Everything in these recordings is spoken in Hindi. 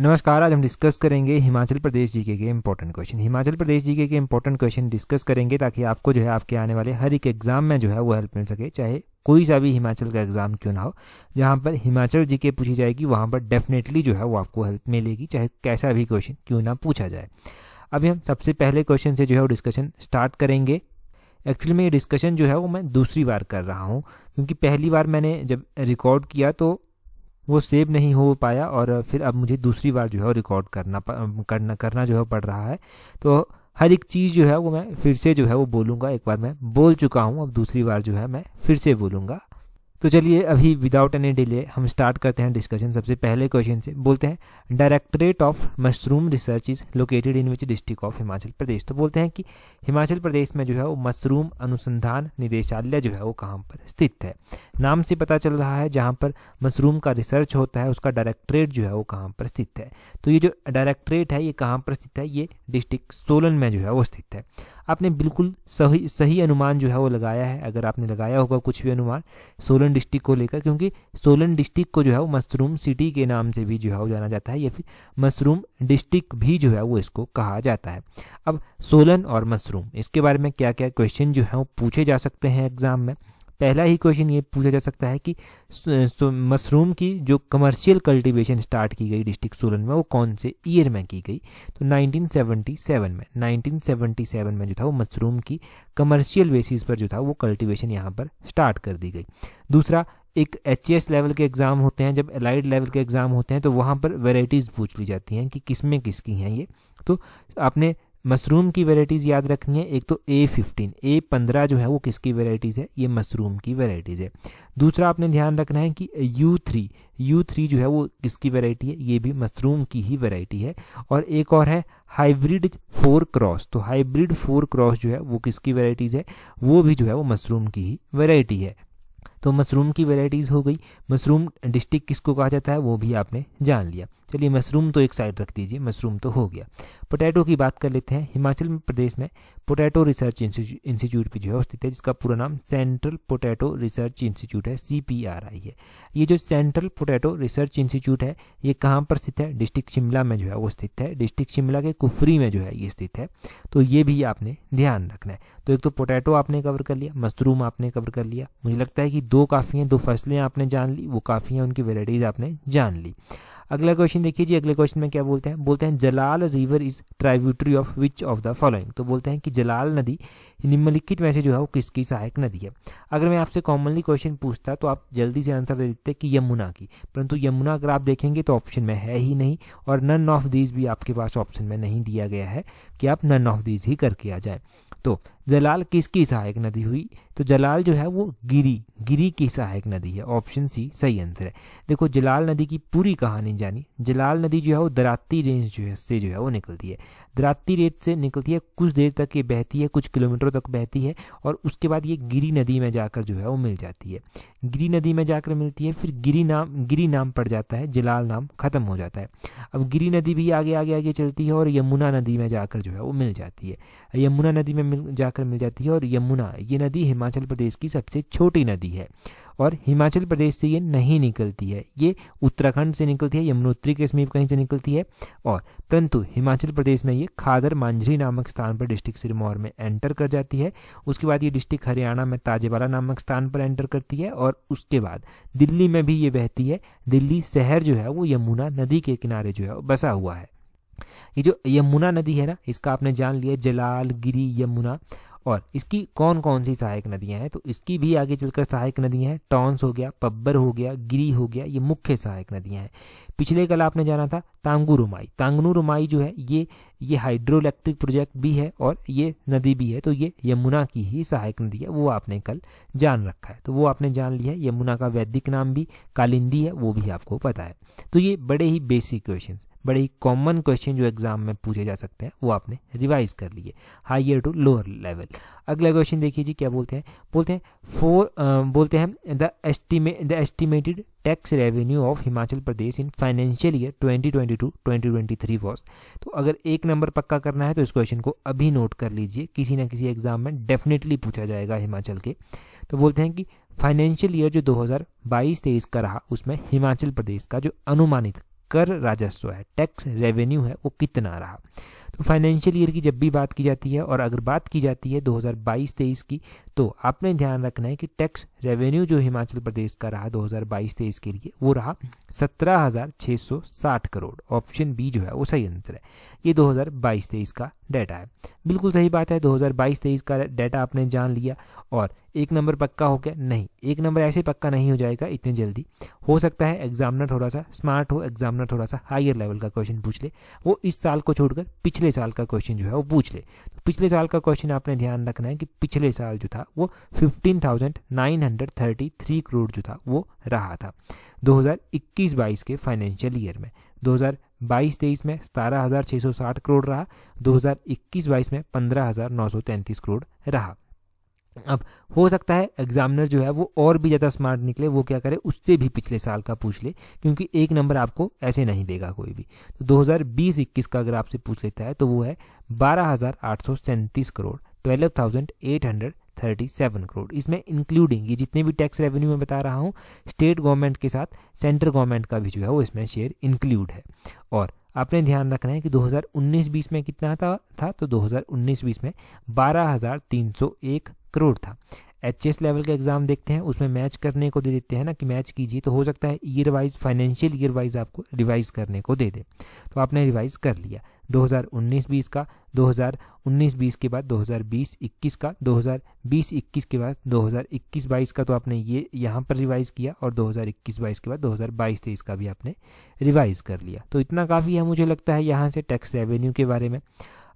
नमस्कार आज हम डिस्कस करेंगे हिमाचल प्रदेश जीके के important question Himachal Pradesh GK के इम्पोर्टेंट क्वेश्चन डिस्कस करेंगे ताकि आपको जो है आपके आने वाले हर एक एग्जाम में जो है वो हेल्प मिल सके चाहे कोई सा भी हिमाचल का एग्जाम क्यों ना हो जहाँ पर हिमाचल जीके पूछी जाएगी वहाँ पर डेफिनेटली जो है वो आपको हेल्प मिलेगी चाहे कैसा भी क्वेश्चन क्यों ना पूछा जाए अभी हम सबसे पहले क्वेश्चन से जो है वो डिस्कशन स्टार्ट करेंगे एक्चुअली में ये डिस्कशन जो है वो मैं दूसरी बार कर रहा हूँ क्योंकि पहली बार मैंने जब रिकॉर्ड किया तो वो सेव नहीं हो पाया और फिर अब मुझे दूसरी बार जो है रिकॉर्ड करना करना करना जो है पड़ रहा है तो हर एक चीज़ जो है वो मैं फिर से जो है वो बोलूँगा एक बार मैं बोल चुका हूँ अब दूसरी बार जो है मैं फिर से बोलूँगा तो चलिए अभी विदाउट एनी डिले हम स्टार्ट करते हैं डिस्कशन सबसे पहले क्वेश्चन से बोलते हैं directorate of mushroom research is located in which district of Himachal Pradesh तो बोलते हैं कि हिमाचल प्रदेश में जो है वो मशरूम अनुसंधान निदेशालय जो है वो कहाँ पर स्थित है नाम से पता चल रहा है जहाँ पर मशरूम का रिसर्च होता है उसका डायरेक्टरेट जो है वो कहाँ पर स्थित है तो ये जो डायरेक्टरेट है ये कहाँ पर स्थित है ये डिस्ट्रिक्ट सोलन में जो है वो स्थित है आपने बिल्कुल सही सही अनुमान जो है वो लगाया है अगर आपने लगाया होगा कुछ भी अनुमान सोलन डिस्ट्रिक्ट को लेकर क्योंकि सोलन डिस्ट्रिक्ट को जो है वो मशरूम सिटी के नाम से भी जो है वो जाना जाता है या फिर मशरूम डिस्ट्रिक्ट भी जो है वो इसको कहा जाता है अब सोलन और मशरूम इसके बारे में क्या क्या क्वेश्चन जो है वो पूछे जा सकते हैं एग्जाम में पहला ही क्वेश्चन ये पूछा जा सकता है कि मशरूम की जो कमर्शियल कल्टीवेशन स्टार्ट की गई डिस्ट्रिक्ट सोलन में वो कौन से ईयर में की गई तो 1977 में 1977 में जो था वो मशरूम की कमर्शियल बेसिस पर जो था वो कल्टीवेशन यहाँ पर स्टार्ट कर दी गई दूसरा एक एच लेवल के एग्ज़ाम होते हैं जब एलाइड लेवल के एग्ज़ाम होते हैं तो वहाँ पर वेराइटीज़ पूछ ली जाती हैं कि किस में किसकी हैं ये तो आपने मशरूम की वेराइटीज़ याद रखनी है एक तो ए फिफ्टीन ए पंद्रह जो है वो किसकी वेराइटीज़ है ये मशरूम की वेराइटीज़ है दूसरा आपने ध्यान रखना है कि यू थ्री यू थ्री जो है वो किसकी वेराइटी है ये भी मशरूम की ही वेराइटी है और एक और है हाइब्रिड फोर क्रॉस तो हाइब्रिड फोर क्रॉस जो है वो किसकी वेराइटीज़ है वो भी जो है वो मशरूम की ही वेराइटी है तो मशरूम की वेराइटीज़ हो गई मशरूम डिस्ट्रिक्ट किसको कहा जाता है वो भी आपने जान लिया चलिए मशरूम तो एक साइड रख दीजिए मशरूम तो हो गया पोटैटो की बात कर लेते हैं हिमाचल प्रदेश में पोटैटो रिसर्च इंस्टीट्यूट पर जो है स्थित है जिसका पूरा नाम सेंट्रल पोटैटो रिसर्च इंस्टीट्यूट है सी है ये जो सेंट्रल पोटैटो रिसर्च इंस्टीट्यूट है ये कहाँ पर स्थित है डिस्ट्रिक्ट शिमला में जो है वो स्थित है डिस्ट्रिक्ट शिमला के कुफरी में जो है ये स्थित है तो ये भी आपने ध्यान रखना है तो एक तो पोटैटो आपने कवर कर लिया मशरूम आपने कवर कर लिया मुझे लगता है कि दो काफ़ी हैं दो फसलें आपने जान ली वो काफ़ी हैं उनकी वेराइटीज़ आपने जान ली अगला क्वेश्चन देखिए जी अगले क्वेश्चन में क्या बोलते हैं बोलते हैं Jalal river is tributary of which of the following तो बोलते हैं कि जलाल नदी निम्नलिखित में से जो है वो किसकी सहायक नदी है अगर मैं आपसे कॉमनली क्वेश्चन पूछता तो आप जल्दी से आंसर दे देते कि यमुना की परंतु यमुना अगर आप देखेंगे तो ऑप्शन में है ही नहीं और नन ऑफ दीज भी आपके पास ऑप्शन में नहीं दिया गया है कि आप नन ऑफ दीज ही करके आ जाए तो जलाल किसकी सहायक नदी हुई तो जलाल जो है वो गिरी गिरी की सहायक नदी है ऑप्शन सी सही आंसर है देखो जलाल नदी की पूरी कहानी जानी जलाल नदी जो है वो दराती रेंज जो है से जो है वो निकलती है दराती रेंज से निकलती है कुछ देर तक ये बहती है कुछ किलोमीटरों तक बहती है और उसके बाद ये गिरी नदी में जाकर जो है वो मिल जाती है गिरी नदी में जाकर मिलती है फिर गिरी नाम गिरी नाम पड़ जाता है जलाल नाम खत्म हो जाता है अब गिरी नदी भी आगे आगे आगे चलती है और यमुना नदी में जाकर जो है वो मिल जाती है यमुना नदी में मिल जा जाकर मिल जाती है और यमुना ये नदी हिमाचल प्रदेश की सबसे छोटी नदी है और हिमाचल प्रदेश से ये नहीं निकलती है ये उत्तराखंड से निकलती है यमुनोत्री के समीप कहीं से निकलती है और परंतु हिमाचल प्रदेश में ये खादर मांझरी नामक स्थान पर डिस्ट्रिक्ट सिरमौर में एंटर कर जाती है उसके बाद ये डिस्ट्रिक्ट हरियाणा में ताजेवाला नामक स्थान पर एंटर करती है और उसके बाद दिल्ली में भी ये बहती है दिल्ली शहर जो है वो यमुना नदी के किनारे जो है बसा हुआ है ये जो यमुना नदी है ना इसका आपने जान लिया जलाल गिरी यमुना और इसकी कौन कौन सी सहायक नदियां हैं तो इसकी भी आगे चलकर सहायक नदियां हैं टॉन्स हो गया पब्बर हो गया गिरी हो गया ये मुख्य सहायक नदियां हैं पिछले कल आपने जाना था तांगू तांगनू रुमाई जो है ये ये हाइड्रो इलेक्ट्रिक प्रोजेक्ट भी है और ये नदी भी है तो ये यमुना की ही सहायक नदी है वो आपने कल जान रखा है तो वो आपने जान लिया है यमुना का वैदिक नाम भी कालिंदी है वो भी आपको पता है तो ये बड़े ही बेसिक क्वेश्चन बड़े ही कॉमन क्वेश्चन जो एग्जाम में पूछे जा सकते हैं वो आपने रिवाइज कर लिए हाइयर टू लोअर लेवल अगला क्वेश्चन देखिए जी क्या बोलते हैं बोलते हैं फोर बोलते हैं the estimate the estimated tax revenue of Himachal Pradesh in financial year 2022 2023 was तो अगर एक नंबर पक्का करना है तो इस क्वेश्चन को अभी नोट कर लीजिए किसी ना किसी एग्जाम में डेफिनेटली पूछा जाएगा हिमाचल के तो बोलते हैं कि फाइनेंशियल ईयर जो 2022 तेईस का रहा उसमें हिमाचल प्रदेश का जो अनुमानित कर राजस्व है टैक्स रेवेन्यू है वो कितना रहा तो फाइनेंशियल ईयर की जब भी बात की जाती है और अगर बात की जाती है 2022-23 की तो आपने ध्यान रखना है कि टैक्स रेवेन्यू जो हिमाचल प्रदेश का रहा 2022-23 के लिए वो रहा 17,660 करोड़ ऑप्शन बी जो है वो सही आंसर है ये 2022-23 का डाटा है बिल्कुल सही बात है 2022-23 का डाटा आपने जान लिया और एक नंबर पक्का हो गया नहीं एक नंबर ऐसे पक्का नहीं हो जाएगा इतनी जल्दी हो सकता है एग्जामिनर थोड़ा सा स्मार्ट हो एग्जामिनर थोड़ा सा हायर लेवल का क्वेश्चन पूछ ले वो इस साल को छोड़कर पिछले साल का क्वेश्चन जो है वो पूछ ले तो पिछले साल का क्वेश्चन आपने ध्यान रखना है कि पिछले साल जो था वो फिफ्टीन थाउजेंड नाइन 133 करोड़ जो था वो रहा था 2021-22 के फाइनेंशियल ईयर में 2022-23 में सतारह करोड़ रहा 2021-22 में 15,933 करोड़ रहा अब हो सकता है एग्जामिनर जो है वो और भी ज़्यादा स्मार्ट निकले वो क्या करे उससे भी पिछले साल का पूछ ले क्योंकि एक नंबर आपको ऐसे नहीं देगा कोई भी तो 2020-21 का अगर आपसे पूछ लेता है तो वो है बारह crore twelve thousand eight hundred 37 crore इसमें इंक्लूडिंग ये जितने भी टैक्स रेवेन्यू मैं बता रहा हूँ स्टेट गवर्नमेंट के साथ सेंट्रल गवर्नमेंट का भी जो है वो इसमें शेयर इंक्लूड है और आपने ध्यान रखना है कि 2019-20 में कितना था था तो 2019-20 में 12,301 करोड़ था एच लेवल का एग्जाम देखते हैं उसमें मैच करने को दे देते हैं ना कि मैच कीजिए तो हो सकता है year wise financial year wise आपको रिवाइज करने को दे दे तो आपने रिवाइज कर लिया 2019-20 का 2019-20 के बाद 2020-21 का 2020-21 के बाद 2021-22 का तो आपने ये यहाँ पर रिवाइज किया और 2021-22 के बाद 2022-23 का भी आपने रिवाइज कर लिया तो इतना काफ़ी है मुझे लगता है यहाँ से टैक्स रेवेन्यू के बारे में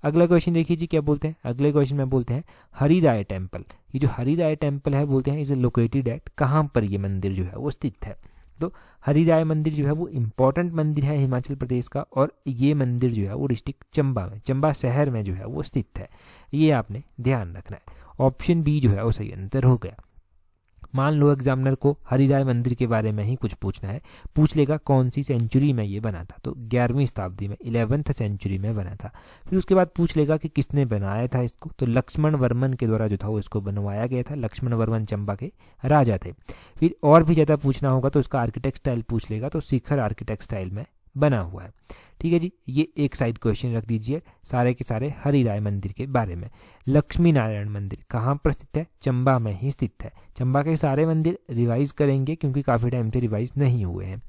अगला क्वेश्चन देखिए जी क्या बोलते हैं अगले क्वेश्चन में बोलते हैं हरिराय टेम्पल ये जो हरिराय टेम्पल है बोलते हैं इज लोकेटेड एट कहाँ पर ये मंदिर जो है वो स्थित है तो हरिराय मंदिर जो है वो इम्पोर्टेंट मंदिर है हिमाचल प्रदेश का और ये मंदिर जो है वो डिस्ट्रिक्ट चंबा में चंबा शहर में जो है वो स्थित है ये आपने ध्यान रखना है ऑप्शन बी जो है वो सही आंसर हो गया मान लो एग्जामिनर को हरिराय मंदिर के बारे में ही कुछ पूछना है पूछ लेगा कौन सी सेंचुरी में ये बना था तो ग्यारहवीं शताब्दी में इलेवंथ सेंचुरी में बना था फिर उसके बाद पूछ लेगा कि किसने बनाया था इसको तो लक्ष्मण वर्मन के द्वारा जो था वो इसको बनवाया गया था लक्ष्मण वर्मन चंबा के राजा थे फिर और भी ज़्यादा पूछना होगा तो उसका आर्किटेक्ट स्टाइल पूछ लेगा तो शिखर आर्किटेक्ट स्टाइल में बना हुआ है ठीक है जी ये एक साइड क्वेश्चन रख दीजिए सारे के सारे हरी राय मंदिर के बारे में लक्ष्मी नारायण मंदिर कहाँ पर स्थित है चंबा में ही स्थित है चंबा के सारे मंदिर रिवाइज करेंगे क्योंकि काफ़ी टाइम से रिवाइज नहीं हुए हैं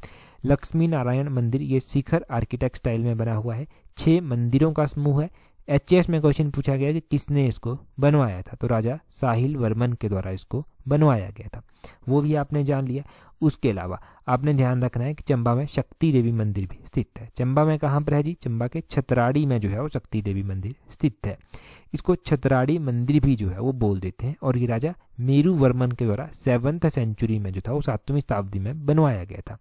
लक्ष्मी नारायण मंदिर ये शिखर आर्किटेक्ट स्टाइल में बना हुआ है छः मंदिरों का समूह है एच में क्वेश्चन पूछा गया कि किसने इसको बनवाया था तो राजा साहिल वर्मन के द्वारा इसको बनवाया गया था वो भी आपने जान लिया उसके अलावा आपने ध्यान रखना है कि चंबा में शक्ति देवी मंदिर भी स्थित है चंबा में कहाँ पर है जी चंबा के छतराड़ी में जो है वो शक्ति देवी मंदिर स्थित है इसको छतराड़ी मंदिर भी जो है वो बोल देते हैं और ये राजा मेरू वर्मन के द्वारा सेवन्थ सेंचुरी में जो था वो सातवीं शताब्दी में बनवाया गया था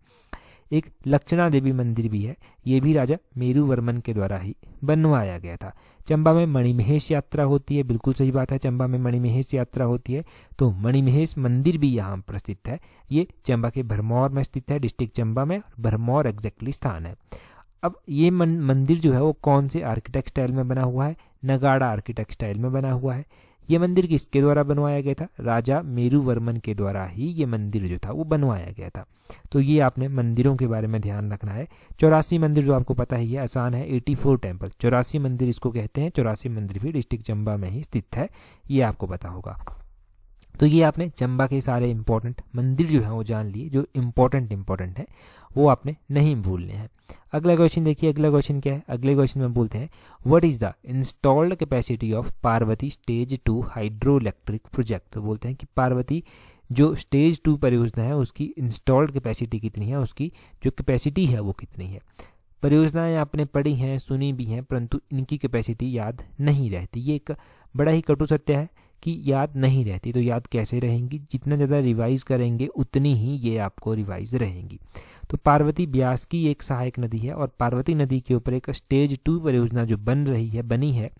एक लक्षणा देवी मंदिर भी है ये भी राजा मेरू वर्मन के द्वारा ही बनवाया गया था चंबा में मणिमहेश यात्रा होती है बिल्कुल सही बात है चंबा में मणिमहेश यात्रा होती है तो मणिमहेश मंदिर भी यहाँ प्रसिद्ध है ये चंबा के भरमौर में स्थित है डिस्ट्रिक्ट चंबा में भरमौर एग्जैक्टली स्थान है अब ये मंदिर जो है वो कौन से आर्किटेक्ट स्टाइल में बना हुआ है नगाड़ा आर्किटेक्ट स्टाइल में बना हुआ है ये मंदिर किसके द्वारा बनवाया गया था राजा वर्मन के द्वारा ही ये मंदिर जो था वो बनवाया गया था तो ये आपने मंदिरों के बारे में ध्यान रखना है चौरासी मंदिर जो आपको पता ही है आसान है 84 टेम्पल चौरासी मंदिर इसको कहते हैं चौरासी मंदिर भी डिस्ट्रिक्ट चंबा में ही स्थित है ये आपको पता होगा तो ये आपने चंबा के सारे इंपॉर्टेंट मंदिर जो है वो जान लिए जो इम्पोर्टेंट इम्पोर्टेंट है वो आपने नहीं भूलने हैं अगला क्वेश्चन देखिए अगला क्वेश्चन क्या है अगले क्वेश्चन में बोलते हैं what is the installed capacity of Parvati stage two hydro electric project तो बोलते हैं कि पार्वती जो स्टेज टू परियोजना है उसकी इंस्टॉल्ड कैपेसिटी कितनी है उसकी जो कैपेसिटी है वो कितनी है परियोजनाएं आपने पढ़ी हैं सुनी भी हैं परंतु इनकी कैपेसिटी याद नहीं रहती ये एक बड़ा ही कटु सत्य है कि याद नहीं रहती तो याद कैसे रहेंगी जितना ज़्यादा रिवाइज करेंगे उतनी ही ये आपको रिवाइज रहेंगी तो पार्वती ब्यास की एक सहायक नदी है और पार्वती नदी के ऊपर एक स्टेज टू परियोजना जो बन रही है बनी है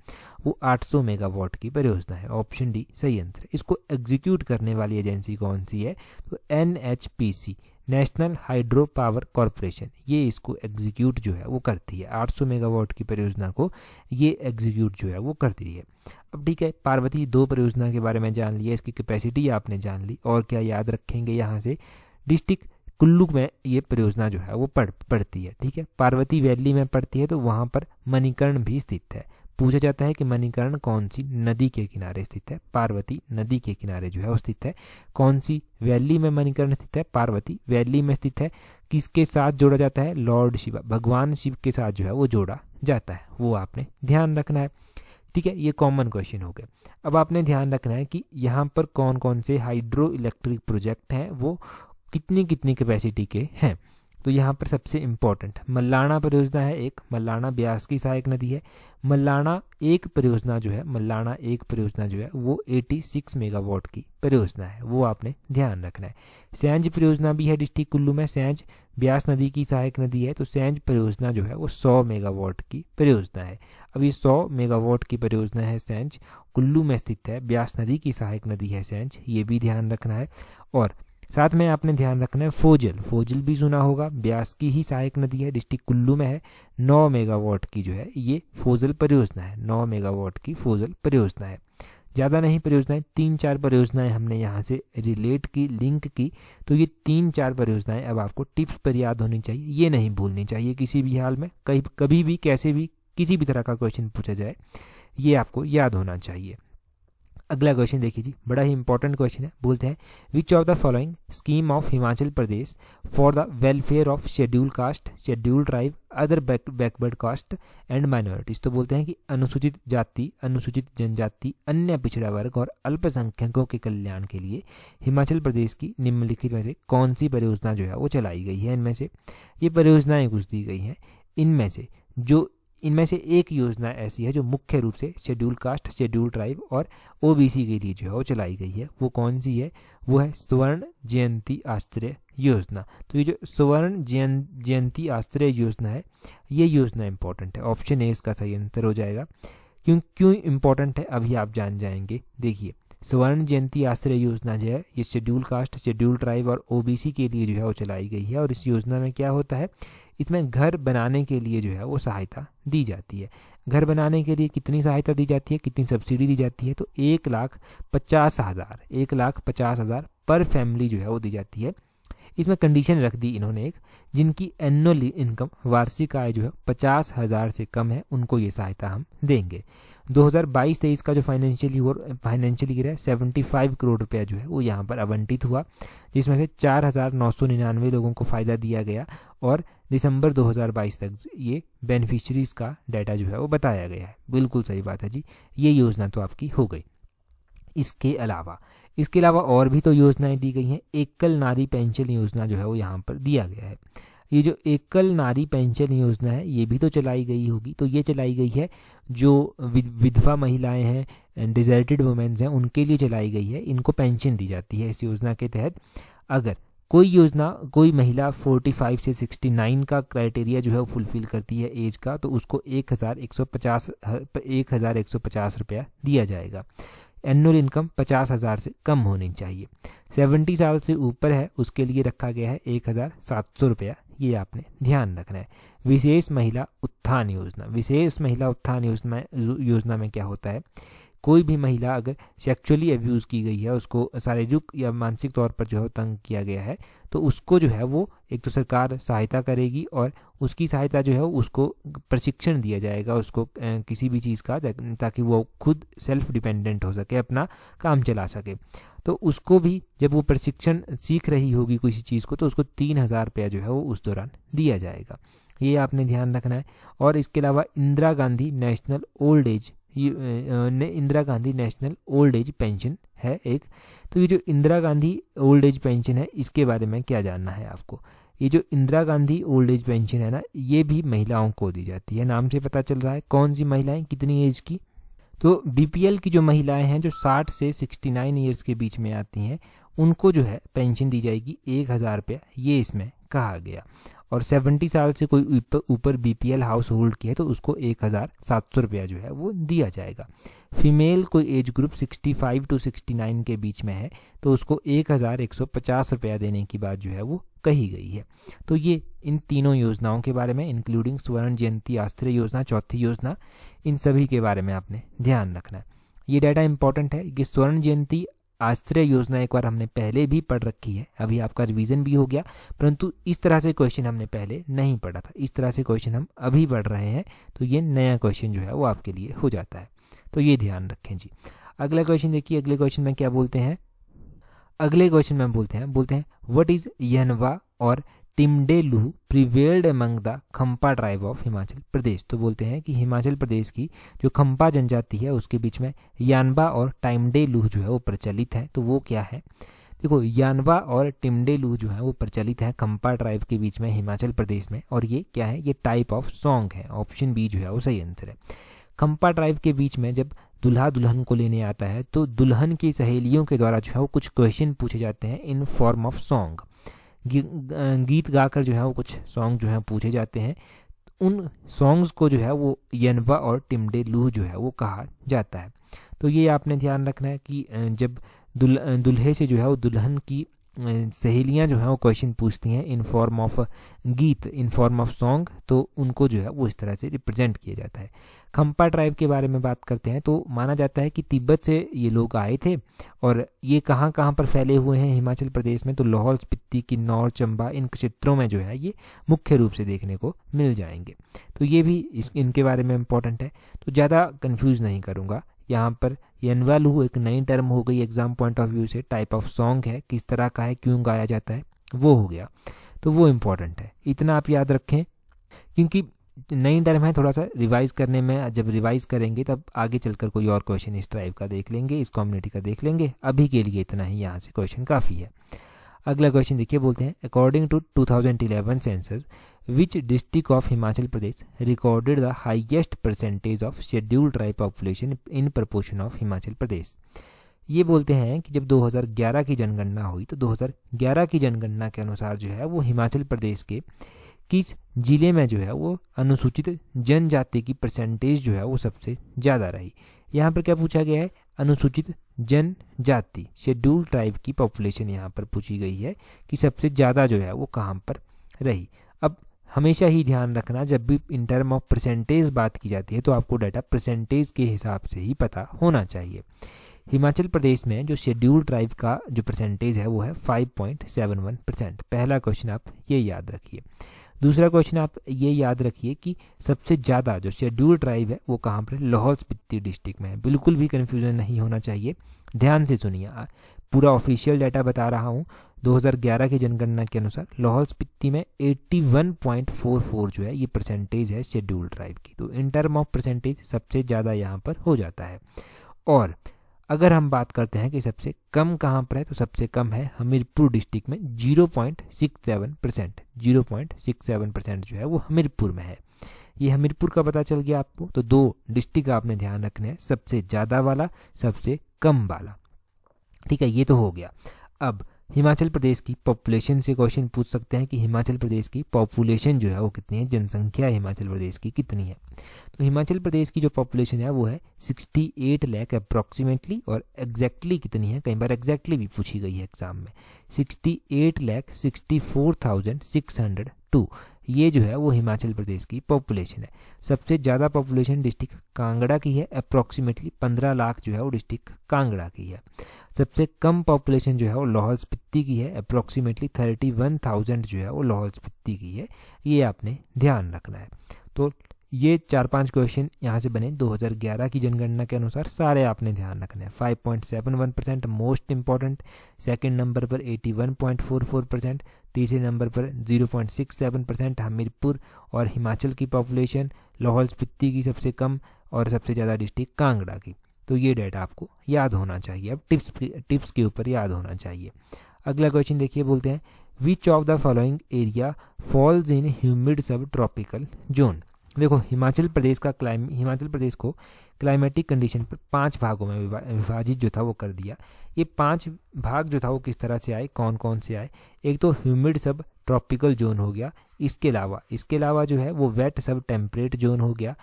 वो 800 मेगावाट की परियोजना है ऑप्शन डी सही आंसर इसको एग्जीक्यूट करने वाली एजेंसी कौन सी है तो N H P C national hydro power corporation ये इसको एग्जीक्यूट जो है वो करती है 800 मेगावाट की परियोजना को ये एग्जीक्यूट जो है वो करती है अब ठीक है पार्वती दो परियोजना के बारे में जान लिया इसकी कैपेसिटी आपने जान ली और क्या याद रखेंगे यहाँ से डिस्ट्रिक्ट कुल्लू में ये परियोजना जो है वो पड़ पड़ती है ठीक है पार्वती वैली में पड़ती है तो वहाँ पर मणिकर्ण भी स्थित है पूछा जाता है कि मणिकरण कौन सी नदी के किनारे स्थित है पार्वती नदी के किनारे जो है वो स्थित है कौन सी वैली में मणिकरण स्थित है पार्वती वैली में स्थित है किसके साथ जोड़ा जाता है लॉर्ड शिवा भगवान शिव के साथ जो है वो जोड़ा जाता है वो आपने ध्यान रखना है ठीक है ये कॉमन क्वेश्चन हो गया अब आपने ध्यान रखना है कि यहाँ पर कौन कौन से हाइड्रो इलेक्ट्रिक प्रोजेक्ट हैं वो कितनी कितनी कैपेसिटी के हैं तो यहाँ पर सबसे इम्पोर्टेंट मल्लाना परियोजना है एक मल्लाना ब्यास की सहायक नदी है मल्लाना एक परियोजना जो है मल्लाना एक परियोजना जो है वो 86 मेगावाट की परियोजना है वो आपने ध्यान रखना है सैंज परियोजना भी है डिस्ट्रिक्ट कुल्लू में सैंज ब्यास नदी की सहायक नदी है तो सैंज परियोजना जो है वो 100 मेगावाट की परियोजना है अब ये 100 मेगावाट की परियोजना है सैंज कुल्लू में स्थित है ब्यास नदी की सहायक नदी है सैंज ये भी ध्यान रखना है और साथ में आपने ध्यान रखना है फोजल फोजल भी सुना होगा ब्यास की ही सहायक नदी है डिस्ट्रिक्ट कुल्लू में है 9 मेगावाट की जो है ये फोजल परियोजना है 9 मेगावाट की फोजल परियोजना है ज़्यादा नहीं परियोजनाएं तीन चार परियोजनाएं हमने यहाँ से रिलेट की लिंक की तो ये तीन चार परियोजनाएं अब आपको टिप्स पर याद होनी चाहिए ये नहीं भूलनी चाहिए किसी भी हाल में कहीं कभी भी कैसे भी किसी भी तरह का क्वेश्चन पूछा जाए ये आपको याद होना चाहिए अगला क्वेश्चन देखिए जी बड़ा ही इंपॉर्टेंट क्वेश्चन है बोलते हैं which of the following scheme of Himachal Pradesh for the welfare of schedule caste schedule tribe other backward caste and minorities तो बोलते हैं कि अनुसूचित जाति अनुसूचित जनजाति अन्य पिछड़ा वर्ग और अल्पसंख्यकों के कल्याण के लिए हिमाचल प्रदेश की निम्नलिखित में से कौन सी परियोजना जो है वो चलाई गई है इनमें से ये परियोजनाएं कुछ दी गई हैं इनमें से जो इनमें से एक योजना ऐसी है जो मुख्य रूप से शेड्यूल कास्ट शेड्यूल ट्राइब और ओबीसी के लिए जो है वो चलाई गई है वो कौन सी है वो है स्वर्ण जयंती आश्रय योजना तो ये जो स्वर्ण जयंती आश्रय योजना है ये योजना इंपॉर्टेंट है ऑप्शन ए इसका सही आंसर हो जाएगा क्यों क्यों इम्पोर्टेंट है अभी आप जान जाएंगे देखिए स्वर्ण जयंती आश्रय योजना जो है ये शेड्यूल कास्ट शेड्यूल ट्राइब और ओबीसी के लिए जो है वो चलाई गई है और इस योजना में क्या होता है इसमें घर बनाने के लिए जो है वो सहायता दी जाती है घर बनाने के लिए कितनी सहायता दी जाती है कितनी सब्सिडी दी जाती है तो एक लाख पचास हज़ार एक लाख पचास हज़ार पर फैमिली जो है वो दी जाती है इसमें कंडीशन रख दी इन्होंने एक जिनकी एनुअल इनकम वार्षिक आय जो है पचास हज़ार से कम है उनको ये सहायता हम देंगे 2022-23 का जो फाइनेंशियल ईयर फाइनेंशियल ईयर है 75 करोड़ रुपया जो है वो यहाँ पर आवंटित हुआ जिसमें से चार लोगों को फ़ायदा दिया गया और दिसंबर 2022 तक ये बेनिफिशरीज का डाटा जो है वो बताया गया है बिल्कुल सही बात है जी ये योजना तो आपकी हो गई इसके अलावा इसके अलावा और भी तो योजनाएं दी गई हैं एकल नारी पेंशन योजना जो है वो यहाँ पर दिया गया है ये जो एकल नारी पेंशन योजना है ये भी तो चलाई गई होगी तो ये चलाई गई है जो विधवा महिलाएं हैं डिजर्टेड वुमेन्स हैं उनके लिए चलाई गई है इनको पेंशन दी जाती है इस योजना के तहत अगर कोई योजना कोई महिला 45 से 69 का क्राइटेरिया जो है वो फुलफिल करती है एज का तो उसको एक हज़ार एक सौ पचास एक हज़ार एक सौ पचास रुपया दिया जाएगा एनुअल इनकम पचास हज़ार से कम होनी चाहिए सेवेंटी साल से ऊपर है उसके लिए रखा गया है एक हज़ार सात सौ रुपया ये आपने ध्यान रखना है विशेष महिला उत्थान योजना विशेष महिला उत्थान योजना योजना में क्या होता है कोई भी महिला अगर सेक्चुअली अब्यूज़ की गई है उसको शारीरिक या मानसिक तौर पर जो है तंग किया गया है तो उसको जो है वो एक तो सरकार सहायता करेगी और उसकी सहायता जो है उसको प्रशिक्षण दिया जाएगा उसको किसी भी चीज़ का ताकि वो खुद सेल्फ डिपेंडेंट हो सके अपना काम चला सके तो उसको भी जब वो प्रशिक्षण सीख रही होगी किसी चीज़ को तो उसको तीन हज़ार रुपया जो है वो उस दौरान दिया जाएगा ये आपने ध्यान रखना है और इसके अलावा Indira Gandhi national old age Indira Gandhi national old age pension है एक तो ये जो Indira Gandhi old age pension है इसके बारे में क्या जानना है आपको ये जो Indira Gandhi old age pension है ना ये भी महिलाओं को दी जाती है नाम से पता चल रहा है कौन सी महिलाएं कितनी एज की तो बीपीएल की जो महिलाएं हैं जो 60 से 69 इयर्स के बीच में आती हैं उनको जो है पेंशन दी जाएगी एक हज़ार रुपया ये इसमें कहा गया और सेवेंटी साल से कोई ऊपर बीपीएल हाउस होल्ड की है तो उसको एक हज़ार सात सौ रुपया जो है वो दिया जाएगा फीमेल कोई age group sixty five to sixty nine के बीच में है तो उसको एक हज़ार एक सौ पचास रुपया देने की बात जो है वो कही गई है तो ये इन तीनों योजनाओं के बारे में इंक्लूडिंग स्वर्ण जयंती आश्रय योजना चौथी योजना इन सभी के बारे में आपने ध्यान रखना है ये डाटा इंपॉर्टेंट है कि स्वर्ण जयंती आश्रय योजना एक बार हमने पहले भी पढ़ रखी है अभी आपका रिवीजन भी हो गया परंतु इस तरह से क्वेश्चन हमने पहले नहीं पढ़ा था इस तरह से क्वेश्चन हम अभी पढ़ रहे हैं तो ये नया क्वेश्चन जो है वो आपके लिए हो जाता है तो ये ध्यान रखें जी अगला क्वेश्चन देखिए अगले क्वेश्चन में क्या बोलते हैं अगले क्वेश्चन में हम बोलते हैं बोलते हैं वट इज यनवा और टिमडेलू prevailed among the Khampa tribe of Himachal Pradesh तो बोलते हैं कि हिमाचल प्रदेश की जो खम्पा जनजाति है उसके बीच में यानबा और टाइमडेलू जो है वो प्रचलित है तो वो क्या है देखो यानवा और टिमडेलू जो है वो प्रचलित है खम्पा ट्राइब के बीच में हिमाचल प्रदेश में और ये क्या है ये टाइप ऑफ सॉन्ग है ऑप्शन बी जो है वो सही आंसर है खम्पा ट्राइब के बीच में जब दुल्हा दुल्हन को लेने आता है तो दुल्हन की सहेलियों के द्वारा जो है वो कुछ क्वेश्चन पूछे जाते हैं इन फॉर्म ऑफ सॉन्ग गीत गाकर जो है वो कुछ सॉन्ग जो है पूछे जाते हैं उन सॉन्ग्स को जो है वो यनबा और टिमडे लूह जो है वो कहा जाता है तो ये आपने ध्यान रखना है कि जब दुल्हे से जो है वो दुल्हन की सहेलियां जो हैं वो क्वेश्चन पूछती हैं इन फॉर्म ऑफ गीत इन फॉर्म ऑफ सॉन्ग तो उनको जो है वो इस तरह से रिप्रेजेंट किया जाता है खम्पा ट्राइब के बारे में बात करते हैं तो माना जाता है कि तिब्बत से ये लोग आए थे और ये कहाँ कहाँ पर फैले हुए हैं हिमाचल प्रदेश में तो लाहौल स्पिति किन्नौर चंबा इन क्षेत्रों में जो है ये मुख्य रूप से देखने को मिल जाएंगे तो ये भी इस इनके बारे में इम्पोर्टेंट है तो ज़्यादा कन्फ्यूज़ नहीं करूँगा यहाँ पर यनवालू एक नई टर्म हो गई एग्जाम पॉइंट ऑफ व्यू से टाइप ऑफ सॉन्ग है किस तरह का है क्यों गाया जाता है वो हो गया तो वो इम्पॉर्टेंट है इतना आप याद रखें क्योंकि नई टर्म है थोड़ा सा रिवाइज करने में जब रिवाइज करेंगे तब आगे चलकर कोई और क्वेश्चन इस टाइप का देख लेंगे इस कम्युनिटी का देख लेंगे अभी के लिए इतना ही यहाँ से क्वेश्चन काफ़ी है अगला क्वेश्चन देखिए बोलते हैं according to 2011 census which district of Himachal Pradesh recorded the highest percentage of scheduled tribe population in proportion of Himachal Pradesh ये बोलते हैं कि जब 2011 की जनगणना हुई तो 2011 की जनगणना के अनुसार जो है वो हिमाचल प्रदेश के किस जिले में जो है वो अनुसूचित जनजाति की परसेंटेज जो है वो सबसे ज़्यादा रही यहाँ पर क्या पूछा गया है अनुसूचित जनजाति शेड्यूल ट्राइब की पॉपुलेशन यहाँ पर पूछी गई है कि सबसे ज़्यादा जो है वो कहाँ पर रही अब हमेशा ही ध्यान रखना जब भी इन टर्म ऑफ परसेंटेज बात की जाती है तो आपको डाटा परसेंटेज के हिसाब से ही पता होना चाहिए हिमाचल प्रदेश में जो शेड्यूल ट्राइब का जो परसेंटेज है वो है 5.71 परसेंट पहला क्वेश्चन आप ये याद रखिए दूसरा क्वेश्चन आप ये याद रखिए कि सबसे ज़्यादा जो शेड्यूल ट्राइब है वो कहाँ पर लाहौल स्पीति डिस्ट्रिक्ट में है बिल्कुल भी कन्फ्यूजन नहीं होना चाहिए ध्यान से सुनिए पूरा ऑफिशियल डाटा बता रहा हूँ 2011 की जनगणना के अनुसार लाहौल स्पीति में 81.44 जो है ये परसेंटेज है शेड्यूल ट्राइब की तो इन टर्म ऑफ परसेंटेज सबसे ज़्यादा यहाँ पर हो जाता है और अगर हम बात करते हैं कि सबसे कम कहाँ पर है तो सबसे कम है हमीरपुर डिस्ट्रिक्ट में 0.67 परसेंट जीरो परसेंट जो है वो हमीरपुर में है ये हमीरपुर का पता चल गया आपको तो दो डिस्ट्रिक्ट आपने ध्यान रखने हैं सबसे ज़्यादा वाला सबसे कम वाला ठीक है ये तो हो गया अब हिमाचल प्रदेश की पॉपुलेशन से क्वेश्चन पूछ सकते हैं कि हिमाचल प्रदेश की पॉपुलेशन जो है वो कितनी है जनसंख्या हिमाचल प्रदेश की कितनी है तो हिमाचल प्रदेश की जो पॉपुलेशन है वो है 68 लाख अप्रॉक्सीमेटली और एग्जैक्टली exactly कितनी है कई बार एग्जैक्टली exactly भी पूछी गई है एग्जाम में 68 लाख 64,602 ये जो है वो हिमाचल प्रदेश की पॉपुलेशन है सबसे ज़्यादा पॉपुलेशन डिस्ट्रिक्ट कांगड़ा की है अप्रॉक्सीमेटली 15 लाख जो है वो डिस्ट्रिक्ट कांगड़ा की है सबसे कम पॉपुलेशन जो है वो लाहौल स्पिति की है अप्रॉक्सीमेटली थर्टी जो है वो लाहौल स्पिति की है ये आपने ध्यान रखना है तो ये चार पांच क्वेश्चन यहाँ से बने 2011 की जनगणना के अनुसार सारे आपने ध्यान रखने हैं 5.71 percent most important second number पर 81.44 परसेंट तीसरे नंबर पर 0.67 परसेंट हमीरपुर और हिमाचल की पॉपुलेशन लाहौल स्पीति की सबसे कम और सबसे ज़्यादा डिस्ट्रिक्ट कांगड़ा की तो ये डेटा आपको याद होना चाहिए अब टिप्स टिप्स के ऊपर याद होना चाहिए अगला क्वेश्चन देखिए बोलते हैं which of the following area falls in humid sub tropical zone देखो हिमाचल प्रदेश का क्लाइम हिमाचल प्रदेश को क्लाइमेटिक कंडीशन पर पांच भागों में विभाजित जो था वो कर दिया ये पांच भाग जो था वो किस तरह से आए कौन कौन से आए एक तो ह्यूमिड सब ट्रॉपिकल जोन हो गया इसके अलावा इसके अलावा जो है वो वेट सब टेम्परेट जोन हो गया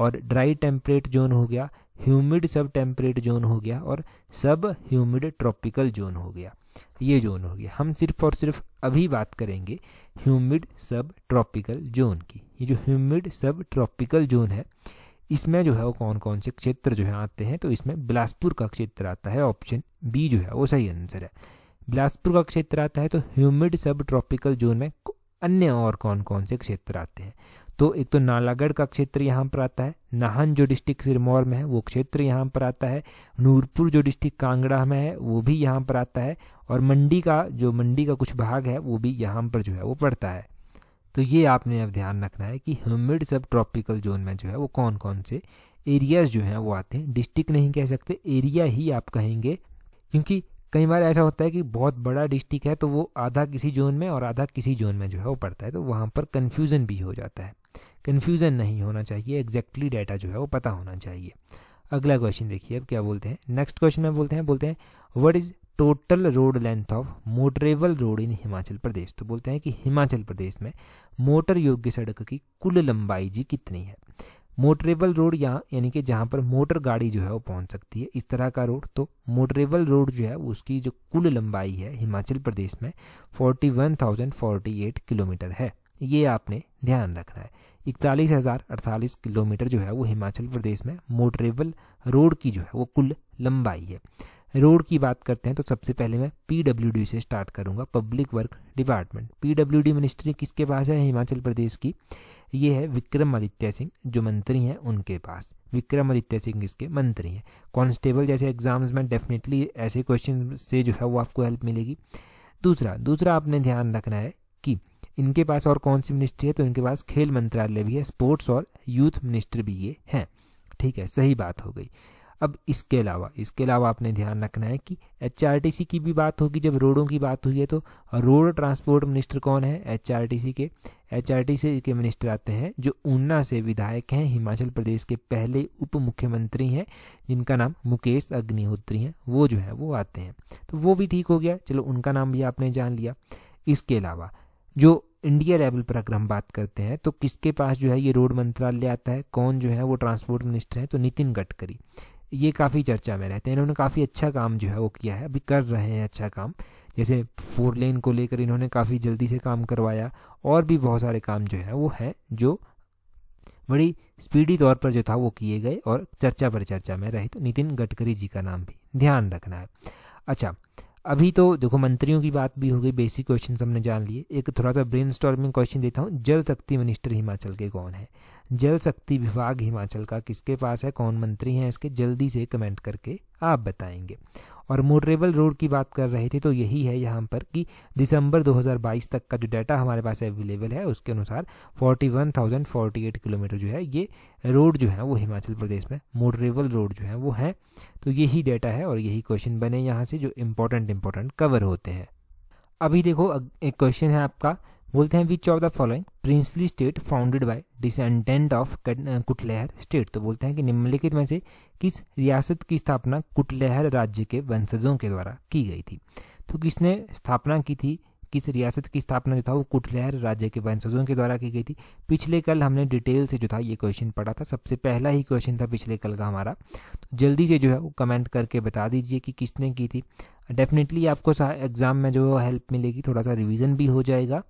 और ड्राई टेम्परेट जोन हो गया ह्यूमिड सब टेम्परेट जोन हो गया और सब ह्यूमिड ट्रॉपिकल जोन हो गया ये जोन हो गया हम सिर्फ और सिर्फ अभी बात करेंगे ह्यूमिड सब ट्रॉपिकल जोन की ये जो ह्यूमिड सब ट्रॉपिकल जोन है इसमें जो है वो कौन कौन से क्षेत्र जो है आते हैं तो इसमें बिलासपुर का क्षेत्र आता है ऑप्शन बी जो है वो सही आंसर है बिलासपुर का क्षेत्र आता है तो ह्यूमिड सब ट्रॉपिकल जोन में अन्य और कौन कौन से क्षेत्र आते हैं तो एक तो नालागढ़ का क्षेत्र यहाँ पर आता है नाहन जो डिस्ट्रिक्ट सिरमौर में है वो क्षेत्र यहाँ पर आता है नूरपुर जो डिस्ट्रिक्ट कांगड़ा में है वो भी यहाँ पर आता है और मंडी का जो मंडी का कुछ भाग है वो भी यहाँ पर जो है वो पड़ता है तो ये आपने अब ध्यान रखना है कि ह्यूमिड सब ट्रॉपिकल जोन में जो है वो कौन कौन से एरियाज जो हैं वो आते हैं डिस्ट्रिक्ट नहीं कह सकते एरिया ही आप कहेंगे क्योंकि कई बार ऐसा होता है कि बहुत बड़ा डिस्ट्रिक्ट है तो वो आधा किसी जोन में और आधा किसी जोन में जो है वो पड़ता है तो वहाँ पर कन्फ्यूज़न भी हो जाता है कन्फ्यूज़न नहीं होना चाहिए एग्जैक्टली डाटा जो है वो पता होना चाहिए अगला क्वेश्चन देखिए अब क्या बोलते हैं नेक्स्ट क्वेश्चन में बोलते हैं बोलते हैं what is total road length of motorable road in Himachal Pradesh तो बोलते हैं कि हिमाचल प्रदेश में मोटर योग्य सड़क की कुल लंबाई जी कितनी है मोटरेबल रोड यहाँ यानी कि जहाँ पर मोटर गाड़ी जो है वो पहुँच सकती है इस तरह का रोड तो मोटरेबल रोड जो है उसकी जो कुल लंबाई है हिमाचल प्रदेश में एट किलोमीटर है ये आपने ध्यान रखना है इकतालीस हज़ार अड़तालीस किलोमीटर जो है वो हिमाचल प्रदेश में मोटरेबल रोड की जो है वो कुल लंबाई है रोड की बात करते हैं तो सबसे पहले मैं पीडब्ल्यूडी से स्टार्ट करूंगा public work department PWD ministry किसके पास है हिमाचल प्रदेश की ये है विक्रमादित्य सिंह जो मंत्री हैं उनके पास विक्रमादित्य सिंह इसके मंत्री हैं कांस्टेबल जैसे एग्जाम्स में डेफिनेटली ऐसे क्वेश्चन से जो है वो आपको हेल्प मिलेगी दूसरा दूसरा आपने ध्यान रखना है की इनके पास और कौन सी मिनिस्ट्री है तो इनके पास खेल मंत्रालय भी है स्पोर्ट्स और यूथ मिनिस्टर भी ये है ठीक है सही बात हो गई अब इसके अलावा इसके अलावा आपने ध्यान रखना है कि एच की भी बात होगी जब रोडों की बात हुई है तो रोड ट्रांसपोर्ट मिनिस्टर कौन है एच के एच के मिनिस्टर आते हैं जो ऊना से विधायक हैं हिमाचल प्रदेश के पहले उप मुख्यमंत्री हैं जिनका नाम मुकेश अग्निहोत्री हैं वो जो है वो आते हैं तो वो भी ठीक हो गया चलो उनका नाम भी आपने जान लिया इसके अलावा जो इंडिया लेवल पर अगर हम बात करते हैं तो किसके पास जो है ये रोड मंत्रालय आता है कौन जो है वो ट्रांसपोर्ट मिनिस्टर है तो नितिन गडकरी ये काफ़ी चर्चा में रहते हैं इन्होंने काफ़ी अच्छा काम जो है वो किया है अभी कर रहे हैं अच्छा काम जैसे फोर लेन को लेकर इन्होंने काफ़ी जल्दी से काम करवाया और भी बहुत सारे काम जो है वो है जो बड़ी स्पीडी तौर पर जो था वो किए गए और चर्चा पर चर्चा में रहे तो नितिन गडकरी जी का नाम भी ध्यान रखना है अच्छा अभी तो देखो मंत्रियों की बात भी हो गई बेसिक क्वेश्चन हमने जान लिए एक थोड़ा सा ब्रेन स्टॉर्मिंग क्वेश्चन देता हूँ जल शक्ति मिनिस्टर हिमाचल के कौन है जल शक्ति विभाग हिमाचल का किसके पास है कौन मंत्री हैं इसके जल्दी से कमेंट करके आप बताएंगे और मोटरेबल रोड की बात कर रहे थे तो यही है यहाँ पर कि दिसंबर 2022 तक का जो डाटा हमारे पास अवेलेबल है उसके अनुसार 41,048 किलोमीटर जो है ये रोड जो है वो हिमाचल प्रदेश में मोटरेबल रोड जो है वो है तो यही डाटा है और यही क्वेश्चन बने यहाँ से जो इम्पोर्टेंट इम्पोर्टेंट कवर होते हैं अभी देखो एक क्वेश्चन है आपका बोलते हैं which of the following princely state founded by descendant of Kutlehar state तो बोलते हैं कि निम्नलिखित में से किस रियासत की स्थापना कुटलहर राज्य के वंशजों के द्वारा की गई थी तो किसने स्थापना की थी किस रियासत की स्थापना जो था वो कुटलहर राज्य के वंशजों के द्वारा की गई थी पिछले कल हमने डिटेल से जो था ये क्वेश्चन पढ़ा था सबसे पहला ही क्वेश्चन था पिछले कल का हमारा तो जल्दी से जो है वो कमेंट करके बता दीजिए कि किसने की थी डेफिनेटली आपको एग्ज़ाम में जो हेल्प मिलेगी थोड़ा सा रिविज़न भी हो जाएगा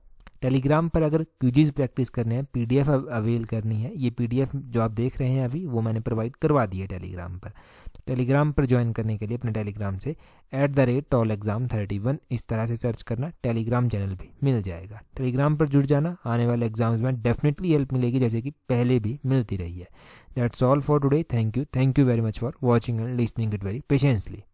टेलीग्राम पर अगर क्यूजीज प्रैक्टिस करने हैं पीडीएफ अवेल करनी है ये पीडीएफ जो आप देख रहे हैं अभी वो मैंने प्रोवाइड करवा दी है टेलीग्राम पर तो टेलीग्राम पर ज्वाइन करने के लिए अपने टेलीग्राम से at the rate toll exam thirty one इस तरह से सर्च करना टेलीग्राम चैनल भी मिल जाएगा टेलीग्राम पर जुड़ जाना आने वाले एग्जाम्स में डेफिनेटली हेल्प मिलेगी जैसे कि पहले भी मिलती रही है that's all for today thank you thank you very much for watching and listening it very patiently